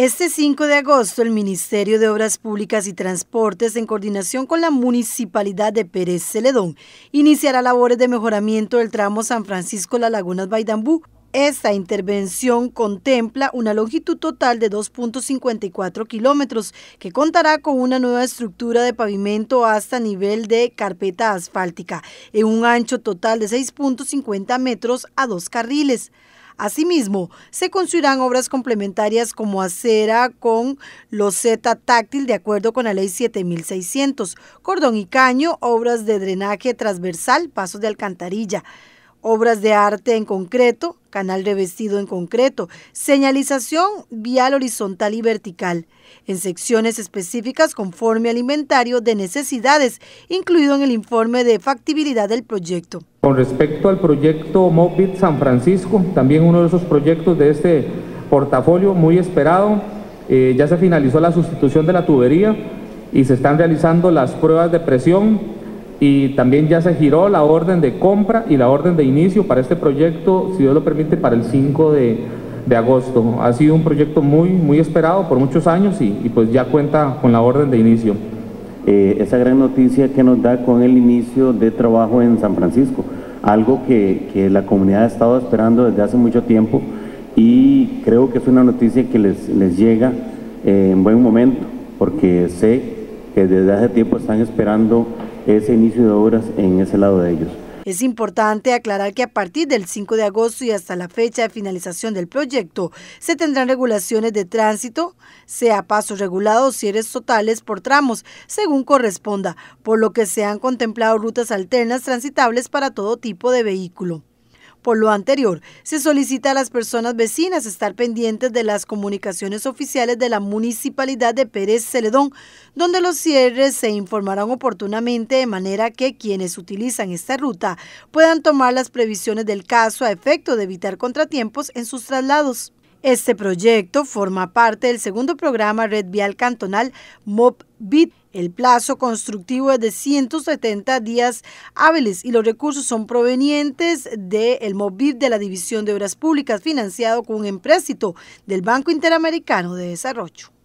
Este 5 de agosto, el Ministerio de Obras Públicas y Transportes, en coordinación con la Municipalidad de Pérez Celedón, iniciará labores de mejoramiento del tramo San Francisco-La Lagunas-Baidambú. Esta intervención contempla una longitud total de 2.54 kilómetros, que contará con una nueva estructura de pavimento hasta nivel de carpeta asfáltica, en un ancho total de 6.50 metros a dos carriles. Asimismo, se construirán obras complementarias como acera con loseta táctil de acuerdo con la ley 7600, cordón y caño, obras de drenaje transversal, pasos de alcantarilla obras de arte en concreto, canal revestido en concreto, señalización vial horizontal y vertical, en secciones específicas conforme al inventario de necesidades incluido en el informe de factibilidad del proyecto. Con respecto al proyecto Mobit San Francisco, también uno de esos proyectos de este portafolio muy esperado, eh, ya se finalizó la sustitución de la tubería y se están realizando las pruebas de presión y también ya se giró la orden de compra y la orden de inicio para este proyecto, si Dios lo permite, para el 5 de, agosto. Ha sido un proyecto muy, muy esperado por muchos años y pues ya cuenta con la orden de inicio. Eh, esa gran noticia que nos da con el inicio de trabajo en San Francisco, algo que, la comunidad ha estado esperando desde hace mucho tiempo y creo que es una noticia que les, llega eh, en buen momento, porque sé que desde hace tiempo están esperando ese inicio de obras en ese lado de ellos. Es importante aclarar que a partir del 5 de agosto y hasta la fecha de finalización del proyecto, se tendrán regulaciones de tránsito, sea pasos regulados, cierres totales por tramos, según corresponda, por lo que se han contemplado rutas alternas transitables para todo tipo de vehículo. Por lo anterior, se solicita a las personas vecinas estar pendientes de las comunicaciones oficiales de la Municipalidad de Pérez Celedón, donde los cierres se informarán oportunamente de manera que quienes utilizan esta ruta puedan tomar las previsiones del caso a efecto de evitar contratiempos en sus traslados. Este proyecto forma parte del segundo programa Red Vial Cantonal MOBBIT. El plazo constructivo es de 170 días hábiles y los recursos son provenientes del Mobbit de la División de Obras Públicas, financiado con un empréstito del Banco Interamericano de Desarrollo.